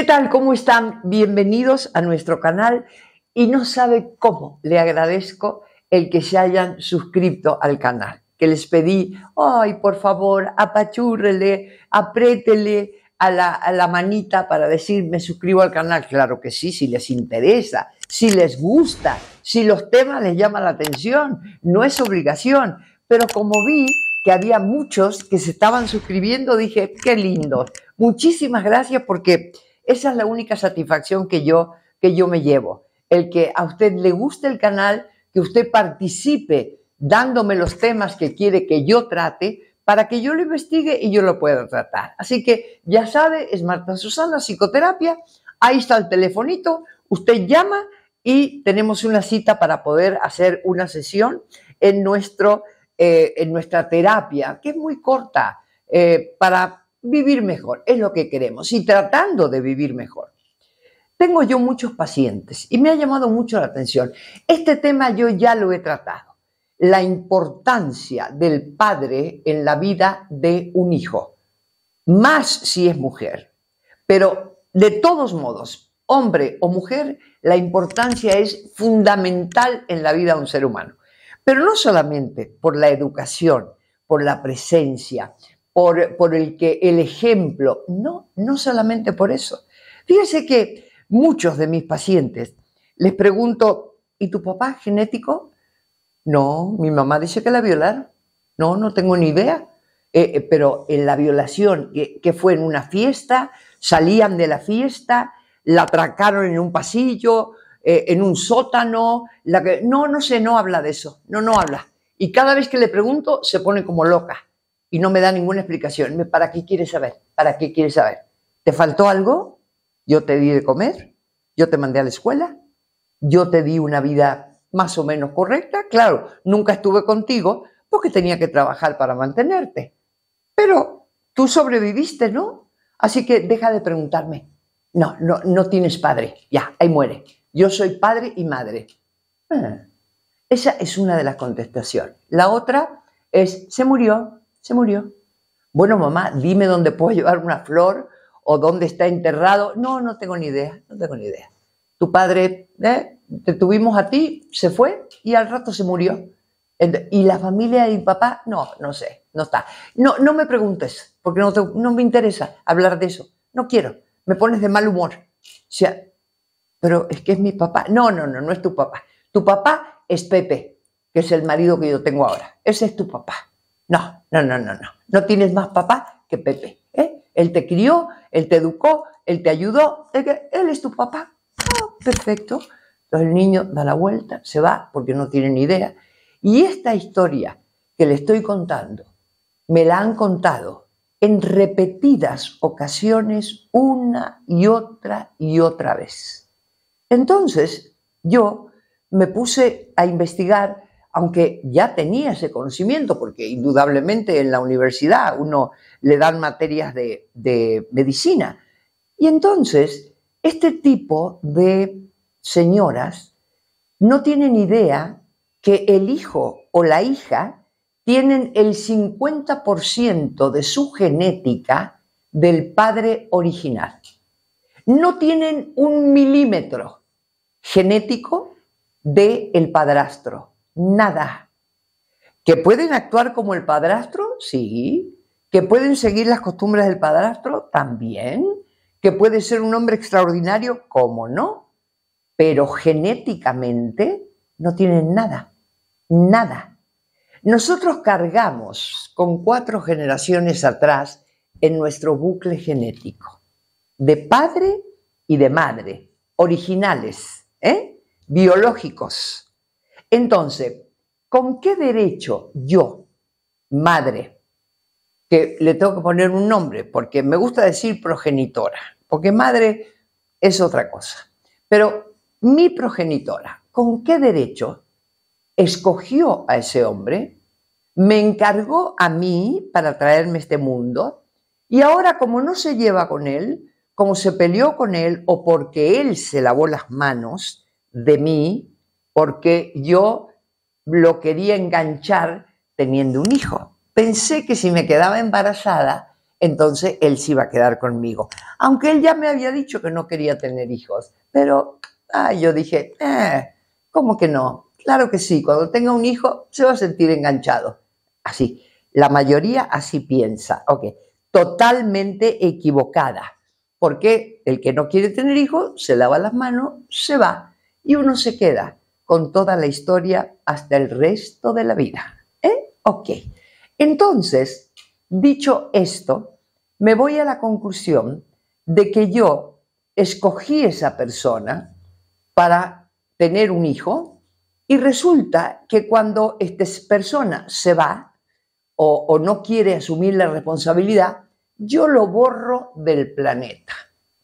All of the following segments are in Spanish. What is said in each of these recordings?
¿Qué tal? ¿Cómo están? Bienvenidos a nuestro canal y no sabe cómo le agradezco el que se hayan suscrito al canal, que les pedí, ay, por favor, apachúrrele, apriétele a la, a la manita para decir, me suscribo al canal. Claro que sí, si les interesa, si les gusta, si los temas les llaman la atención, no es obligación, pero como vi que había muchos que se estaban suscribiendo, dije, qué lindo! Muchísimas gracias porque esa es la única satisfacción que yo, que yo me llevo. El que a usted le guste el canal, que usted participe dándome los temas que quiere que yo trate para que yo lo investigue y yo lo pueda tratar. Así que ya sabe, es Marta Susana, psicoterapia, ahí está el telefonito, usted llama y tenemos una cita para poder hacer una sesión en, nuestro, eh, en nuestra terapia, que es muy corta, eh, para vivir mejor, es lo que queremos, y tratando de vivir mejor. Tengo yo muchos pacientes y me ha llamado mucho la atención. Este tema yo ya lo he tratado, la importancia del padre en la vida de un hijo, más si es mujer, pero de todos modos, hombre o mujer, la importancia es fundamental en la vida de un ser humano. Pero no solamente por la educación, por la presencia, por, el que el ejemplo, no, no solamente por eso. Fíjense que muchos de mis pacientes les pregunto, ¿y tu papá genético? No, mi mamá dice que la violaron. No, no tengo ni idea. Eh, eh, pero en la violación, que, fue en una fiesta, salían de la fiesta, la atracaron en un pasillo, eh, en un sótano. La que, no, no sé, no habla de eso. No, no habla. Y cada vez que le pregunto, se pone como loca y no me da ninguna explicación. ¿Para qué quieres saber? ¿Para qué quieres saber? ¿Te faltó algo? Yo te di de comer, yo te mandé a la escuela, yo te di una vida más o menos correcta. Claro, nunca estuve contigo porque tenía que trabajar para mantenerte. Pero tú sobreviviste, ¿no? Así que deja de preguntarme. No, no, no tienes padre. Ya, ahí muere. Yo soy padre y madre. Ah, esa es una de las contestaciones. La otra es, se murió, se murió. Bueno, mamá, dime dónde puedo llevar una flor o dónde está enterrado. No, no tengo ni idea, no tengo ni idea. Tu padre, ¿eh? te tuvimos a ti, se fue y al rato se murió. Y la familia de mi papá, no, no sé, no está. No, no me preguntes, porque no, no me interesa hablar de eso. No quiero, me pones de mal humor. O sea, pero es que es mi papá. No, no, no, no es tu papá. Tu papá es Pepe, que es el marido que yo tengo ahora. Ese es tu papá. No, no, no, no, no. No tienes más papá que Pepe. ¿eh? Él te crió, él te educó, él te ayudó, él es tu papá. Ah, perfecto. Entonces el niño da la vuelta, se va porque no tiene ni idea. Y esta historia que le estoy contando, me la han contado en repetidas ocasiones una y otra y otra vez. Entonces yo me puse a investigar aunque ya tenía ese conocimiento, porque indudablemente en la universidad uno le dan materias de, medicina. Y entonces, este tipo de señoras no tienen idea que el hijo o la hija tienen el 50% de su genética del padre original. No tienen un milímetro genético del el padrastro nada. ¿Que pueden actuar como el padrastro? Sí. ¿Que pueden seguir las costumbres del padrastro? También. ¿Que puede ser un hombre extraordinario? ¿Cómo no? Pero genéticamente no tienen nada. Nada. Nosotros cargamos con cuatro generaciones atrás en nuestro bucle genético, de padre y de madre, originales, ¿eh? biológicos. Entonces, ¿con qué derecho yo, madre, que le tengo que poner un nombre, porque me gusta decir progenitora, porque madre es otra cosa, pero mi progenitora, ¿con qué derecho escogió a ese hombre, me encargó a mí para traerme este mundo, y ahora como no se lleva con él, como se peleó con él o porque él se lavó las manos de mí, porque yo lo quería enganchar teniendo un hijo. Pensé que si me quedaba embarazada, entonces él se iba a quedar conmigo. Aunque él ya me había dicho que no quería tener hijos, pero ah, yo dije, eh, ¿cómo que no? Claro que sí, cuando tenga un hijo se va a sentir enganchado. Así, la mayoría así piensa. Ok, totalmente equivocada, porque el que no quiere tener hijos se lava las manos, se va y uno se queda con toda la historia hasta el resto de la vida. ¿Eh? Ok. Entonces, dicho esto, me voy a la conclusión de que yo escogí esa persona para tener un hijo y resulta que cuando esta persona se va o, o no quiere asumir la responsabilidad, yo lo borro del planeta.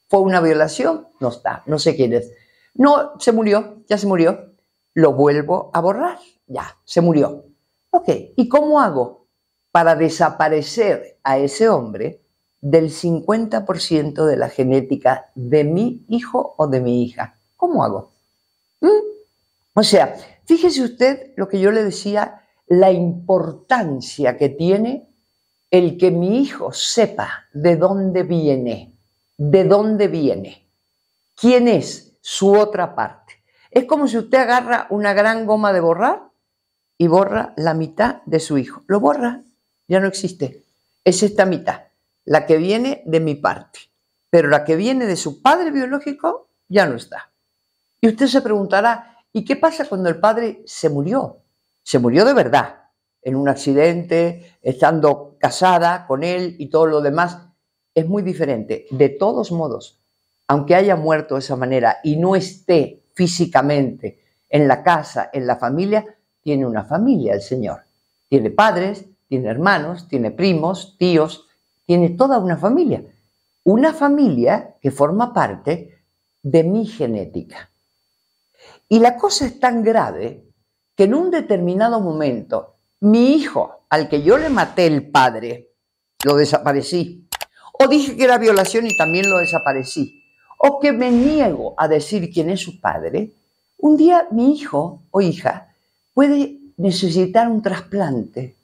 ¿Fue una violación? No está, no sé quién es. No, se murió, ya se murió lo vuelvo a borrar. Ya, se murió. Ok, ¿y cómo hago para desaparecer a ese hombre del 50% de la genética de mi hijo o de mi hija? ¿Cómo hago? ¿Mm? O sea, fíjese usted lo que yo le decía, la importancia que tiene el que mi hijo sepa de dónde viene, de dónde viene, quién es su otra parte. Es como si usted agarra una gran goma de borrar y borra la mitad de su hijo. Lo borra, ya no existe. Es esta mitad, la que viene de mi parte. Pero la que viene de su padre biológico ya no está. Y usted se preguntará, ¿y qué pasa cuando el padre se murió? Se murió de verdad, en un accidente, estando casada con él y todo lo demás. Es muy diferente. De todos modos, aunque haya muerto de esa manera y no esté físicamente, en la casa, en la familia, tiene una familia el Señor. Tiene padres, tiene hermanos, tiene primos, tíos, tiene toda una familia. Una familia que forma parte de mi genética. Y la cosa es tan grave que en un determinado momento mi hijo, al que yo le maté el padre, lo desaparecí. O dije que era violación y también lo desaparecí o que me niego a decir quién es su padre, un día mi hijo o hija puede necesitar un trasplante,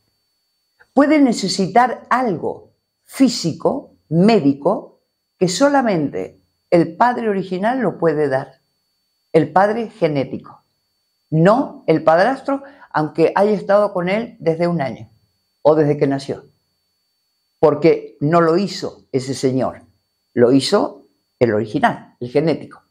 puede necesitar algo físico, médico, que solamente el padre original lo puede dar, el padre genético, no el padrastro, aunque haya estado con él desde un año o desde que nació, porque no lo hizo ese señor, lo hizo el original, el genético.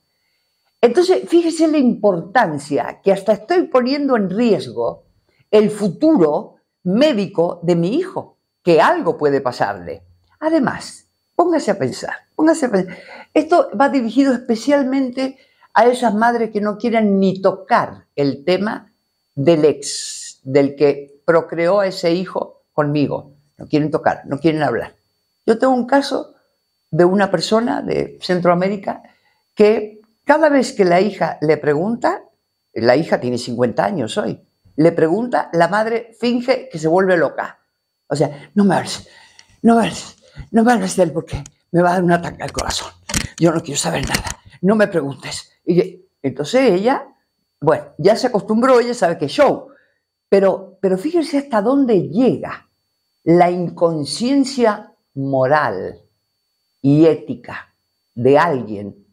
Entonces, fíjese la importancia que hasta estoy poniendo en riesgo el futuro médico de mi hijo, que algo puede pasarle. Además, póngase a pensar, póngase a pensar. Esto va dirigido especialmente a esas madres que no quieren ni tocar el tema del ex, del que procreó a ese hijo conmigo. No quieren tocar, no quieren hablar. Yo tengo un caso de una persona de Centroamérica que cada vez que la hija le pregunta, la hija tiene 50 años hoy, le pregunta, la madre finge que se vuelve loca. O sea, no me hables, no me hables, no me hables de él porque me va a dar un ataque al corazón. Yo no quiero saber nada, no me preguntes. Y entonces ella, bueno, ya se acostumbró, ella sabe que show. Pero, pero fíjense hasta dónde llega la inconsciencia moral y ética de alguien,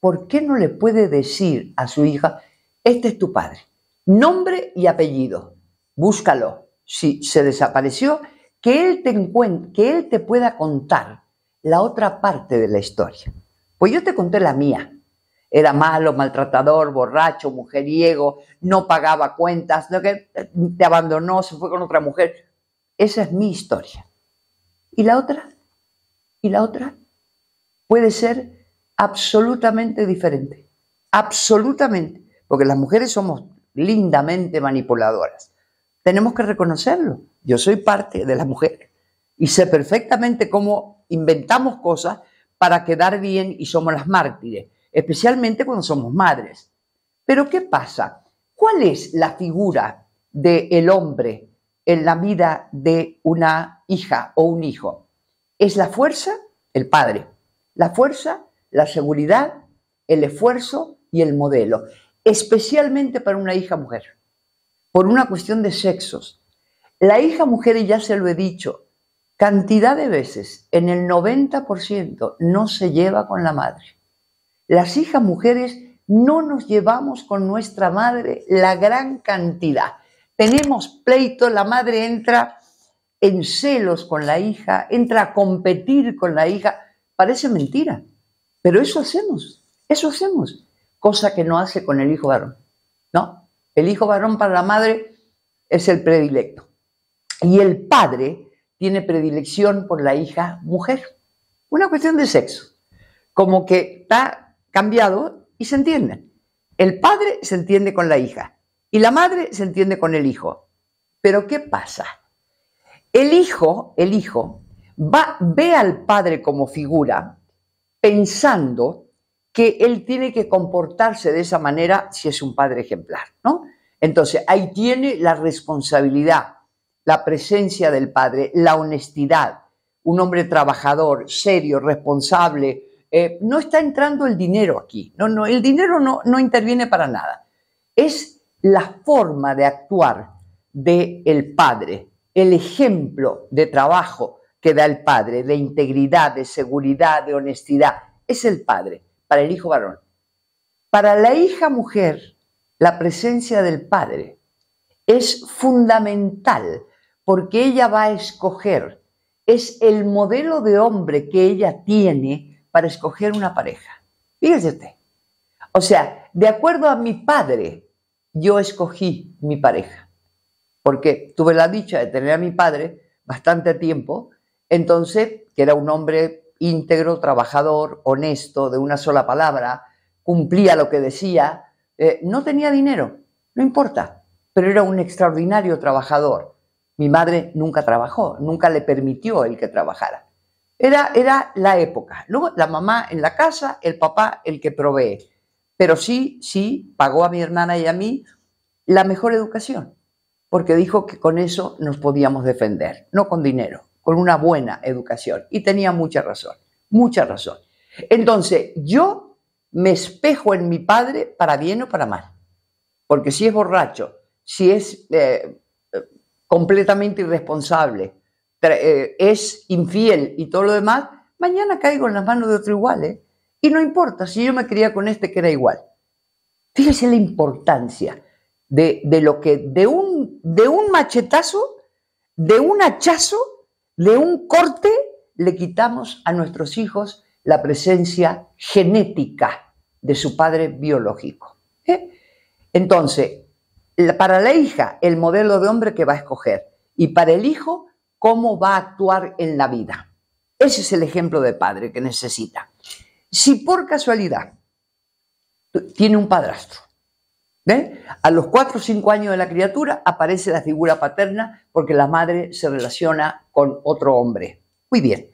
¿por qué no le puede decir a su hija, este es tu padre? Nombre y apellido, búscalo. Si se desapareció, que él te, que él te pueda contar la otra parte de la historia. Pues yo te conté la mía. Era malo, maltratador, borracho, mujeriego, no pagaba cuentas, lo que te abandonó, se fue con otra mujer. Esa es mi historia. ¿Y la otra? ¿Y la otra? puede ser absolutamente diferente. Absolutamente. Porque las mujeres somos lindamente manipuladoras. Tenemos que reconocerlo. Yo soy parte de la mujer y sé perfectamente cómo inventamos cosas para quedar bien y somos las mártires, especialmente cuando somos madres. Pero ¿qué pasa? ¿Cuál es la figura del el hombre en la vida de una hija o un hijo? ¿Es la fuerza? El padre. La fuerza, la seguridad, el esfuerzo y el modelo, especialmente para una hija mujer, por una cuestión de sexos. La hija mujer, y ya se lo he dicho, cantidad de veces, en el 90% no se lleva con la madre. Las hijas mujeres no nos llevamos con nuestra madre la gran cantidad. Tenemos pleito, la madre entra en celos con la hija, entra a competir con la hija Parece mentira, pero eso hacemos, eso hacemos, cosa que no hace con el hijo varón. No, el hijo varón para la madre es el predilecto. Y el padre tiene predilección por la hija mujer. Una cuestión de sexo. Como que está cambiado y se entiende. El padre se entiende con la hija y la madre se entiende con el hijo. Pero ¿qué pasa? El hijo, el hijo, va, ve al padre como figura pensando que él tiene que comportarse de esa manera si es un padre ejemplar, Entonces, ahí tiene la responsabilidad, la presencia del padre, la honestidad, un hombre trabajador, serio, responsable. Eh, no está entrando el dinero aquí, no, no, el dinero no, interviene para nada. Es la forma de actuar del padre, el ejemplo de trabajo, que da el padre, de integridad, de seguridad, de honestidad, es el padre para el hijo varón. Para la hija mujer, la presencia del padre es fundamental porque ella va a escoger, es el modelo de hombre que ella tiene para escoger una pareja. Fíjese O sea, de acuerdo a mi padre, yo escogí mi pareja, porque tuve la dicha de tener a mi padre bastante tiempo entonces, que era un hombre íntegro, trabajador, honesto, de una sola palabra, cumplía lo que decía, eh, no tenía dinero, no importa, pero era un extraordinario trabajador. Mi madre nunca trabajó, nunca le permitió el que trabajara. Era, era la época. Luego la mamá en la casa, el papá el que provee. Pero sí, sí, pagó a mi hermana y a mí la mejor educación, porque dijo que con eso nos podíamos defender, no con dinero con una buena educación. Y tenía mucha razón, mucha razón. Entonces, yo me espejo en mi padre para bien o para mal. Porque si es borracho, si es eh, eh, completamente irresponsable, eh, es infiel y todo lo demás, mañana caigo en las manos de otro igual. Y no importa si yo me quería con este que era igual. Fíjese la importancia de, lo que de un, de un machetazo, de un hachazo, de un corte le quitamos a nuestros hijos la presencia genética de su padre biológico. ¿eh? Entonces, para la hija, el modelo de hombre que va a escoger y para el hijo, cómo va a actuar en la vida. Ese es el ejemplo de padre que necesita. Si por casualidad tiene un padrastro a los 4 o 5 años de la criatura aparece la figura paterna porque la madre se relaciona con otro hombre. Muy bien.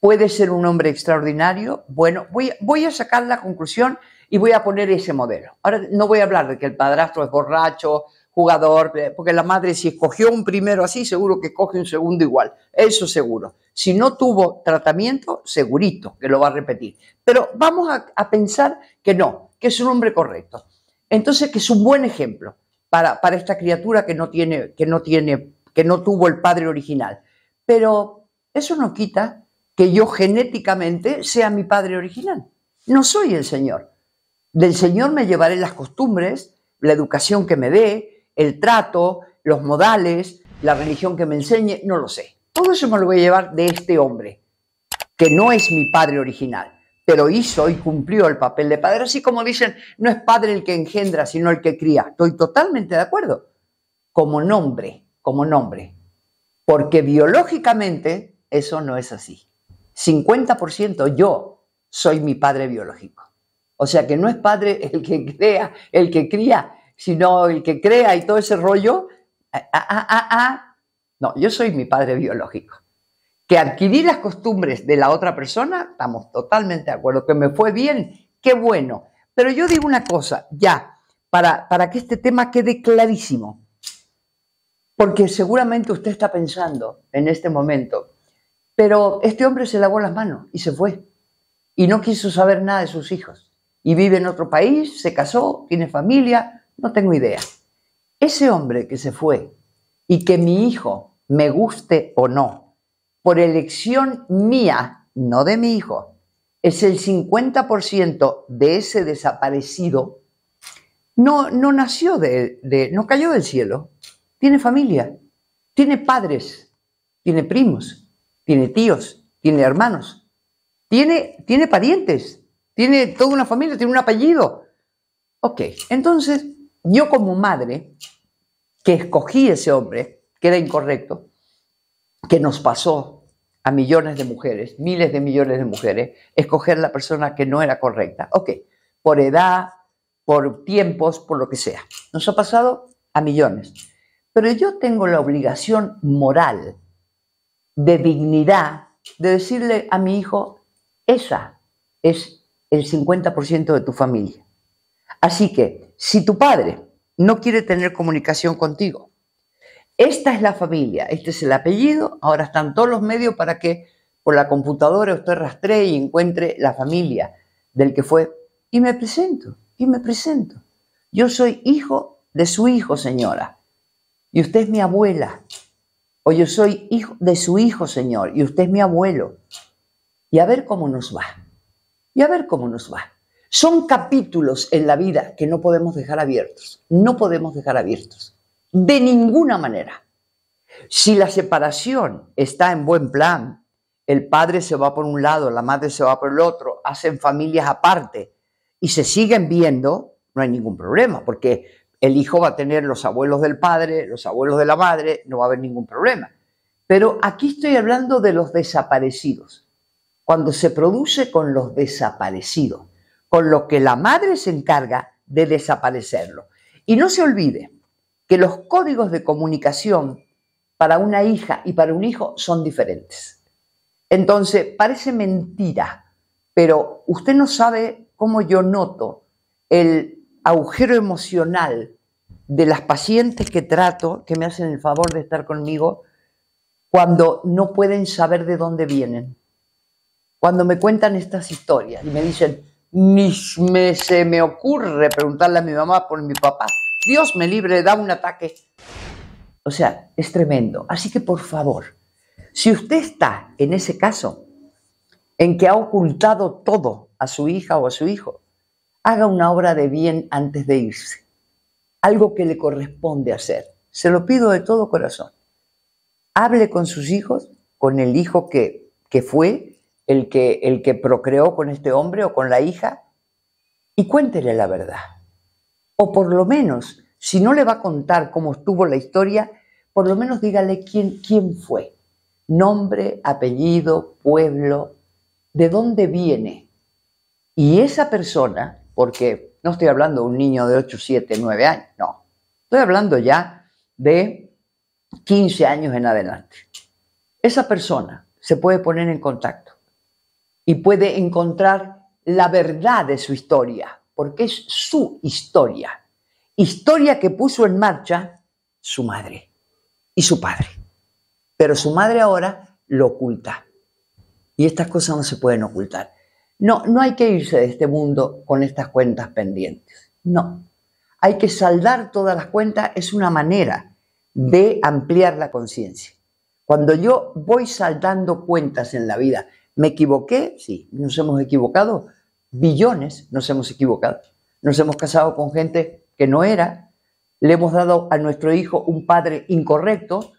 Puede ser un hombre extraordinario. Bueno, voy, a sacar la conclusión y voy a poner ese modelo. Ahora no voy a hablar de que el padrastro es borracho, jugador, eh, porque la madre si escogió un primero así, seguro que coge un segundo igual, eso seguro. Si no tuvo tratamiento, segurito que lo va a repetir. Pero vamos a pensar que no, que es un hombre correcto. Entonces, que es un buen ejemplo para, esta criatura que no, tiene, que, no tiene, que no tuvo el padre original. Pero eso no quita que yo genéticamente sea mi padre original. No soy el Señor. Del Señor me llevaré las costumbres, la educación que me dé, el trato, los modales, la religión que me enseñe, no lo sé. Todo eso me lo voy a llevar de este hombre, que no es mi padre original pero hizo y cumplió el papel de padre. Así como dicen, no es padre el que engendra, sino el que cría. Estoy totalmente de acuerdo. Como nombre, como nombre. Porque biológicamente eso no es así. 50% yo soy mi padre biológico. O sea que no es padre el que crea, el que cría, sino el que crea y todo ese rollo. Ah, ah, ah, no, yo soy mi padre biológico que adquirí las costumbres de la otra persona, estamos totalmente de acuerdo, que me fue bien, qué bueno. Pero yo digo una cosa, ya, para, para que este tema quede clarísimo, porque seguramente usted está pensando en este momento, pero este hombre se lavó las manos y se fue, y no quiso saber nada de sus hijos, y vive en otro país, se casó, tiene familia, no tengo idea. Ese hombre que se fue y que mi hijo, me guste o no, por elección mía, no de mi hijo, es el 50% de ese desaparecido, no, no nació de, no cayó del cielo, tiene familia, tiene padres, tiene primos, tiene tíos, tiene hermanos, tiene, tiene parientes, tiene toda una familia, tiene un apellido. Ok, entonces yo como madre, que escogí ese hombre, que era incorrecto, que nos pasó millones de mujeres, miles de millones de mujeres, escoger la persona que no era correcta. Ok, por edad, por tiempos, por lo que sea. Nos ha pasado a millones. Pero yo tengo la obligación moral, de dignidad, de decirle a mi hijo, esa es el 50% de tu familia. Así que, si tu padre no quiere tener comunicación contigo, esta es la familia, este es el apellido, ahora están todos los medios para que por la computadora usted rastree y encuentre la familia del que fue. Y me presento, y me presento. Yo soy hijo de su hijo, señora, y usted es mi abuela. O yo soy hijo de su hijo, señor, y usted es mi abuelo. Y a ver cómo nos va. Y a ver cómo nos va. Son capítulos en la vida que no podemos dejar abiertos. No podemos dejar abiertos. De ninguna manera. Si la separación está en buen plan, el padre se va por un lado, la madre se va por el otro, hacen familias aparte y se siguen viendo, no hay ningún problema, porque el hijo va a tener los abuelos del padre, los abuelos de la madre, no va a haber ningún problema. Pero aquí estoy hablando de los desaparecidos, cuando se produce con los desaparecidos, con lo que la madre se encarga de desaparecerlo. Y no se olvide, que los códigos de comunicación para una hija y para un hijo son diferentes. Entonces, parece mentira, pero usted no sabe cómo yo noto el agujero emocional de las pacientes que trato, que me hacen el favor de estar conmigo, cuando no pueden saber de dónde vienen. Cuando me cuentan estas historias y me dicen, ni se me ocurre preguntarle a mi mamá por mi papá. Dios me libre, da un ataque. O sea, es tremendo. Así que por favor, si usted está en ese caso, en que ha ocultado todo a su hija o a su hijo, haga una obra de bien antes de irse. Algo que le corresponde hacer. Se lo pido de todo corazón. Hable con sus hijos, con el hijo que, que fue, el que, el que procreó con este hombre o con la hija, y cuéntele la verdad. O por lo menos, si no le va a contar cómo estuvo la historia, por lo menos dígale quién, quién fue. Nombre, apellido, pueblo, de dónde viene. Y esa persona, porque no estoy hablando de un niño de 8, 7, 9 años, no. Estoy hablando ya de 15 años en adelante. Esa persona se puede poner en contacto y puede encontrar la verdad de su historia porque es su historia, historia que puso en marcha su madre y su padre. Pero su madre ahora lo oculta. Y estas cosas no se pueden ocultar. No, no hay que irse de este mundo con estas cuentas pendientes. No. Hay que saldar todas las cuentas, es una manera de ampliar la conciencia. Cuando yo voy saldando cuentas en la vida, ¿me equivoqué? Sí, nos hemos equivocado, billones nos hemos equivocado. Nos hemos casado con gente que no era, le hemos dado a nuestro hijo un padre incorrecto.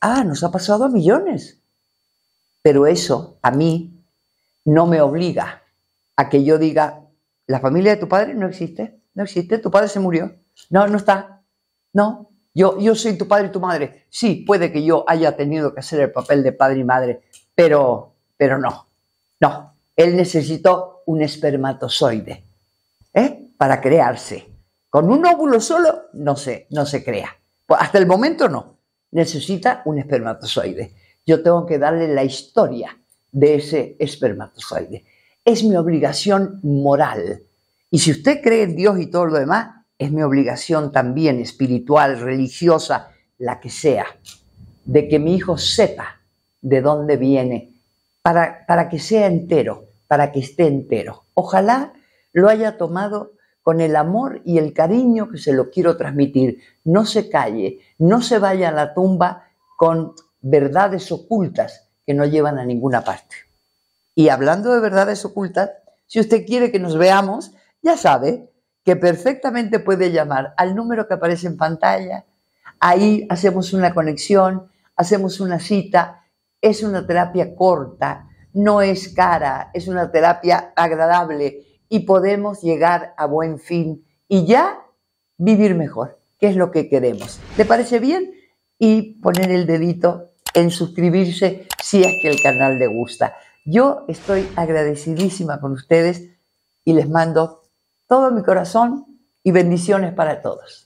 Ah, nos ha pasado a millones. Pero eso a mí no me obliga a que yo diga, la familia de tu padre no existe, no existe, tu padre se murió, no, no está, no, yo, yo soy tu padre y tu madre. Sí, puede que yo haya tenido que hacer el papel de padre y madre, pero, pero no, no, él necesitó un espermatozoide ¿eh? para crearse. Con un óvulo solo no se, no se crea. hasta el momento no. Necesita un espermatozoide. Yo tengo que darle la historia de ese espermatozoide. Es mi obligación moral. Y si usted cree en Dios y todo lo demás, es mi obligación también espiritual, religiosa, la que sea, de que mi hijo sepa de dónde viene para, que sea entero, para que esté entero. Ojalá lo haya tomado con el amor y el cariño que se lo quiero transmitir. No se calle, no se vaya a la tumba con verdades ocultas que no llevan a ninguna parte. Y hablando de verdades ocultas, si usted quiere que nos veamos, ya sabe que perfectamente puede llamar al número que aparece en pantalla. Ahí hacemos una conexión, hacemos una cita es una terapia corta, no es cara, es una terapia agradable y podemos llegar a buen fin y ya vivir mejor, que es lo que queremos. ¿Te parece bien? Y poner el dedito en suscribirse si es que el canal le gusta. Yo estoy agradecidísima con ustedes y les mando todo mi corazón y bendiciones para todos.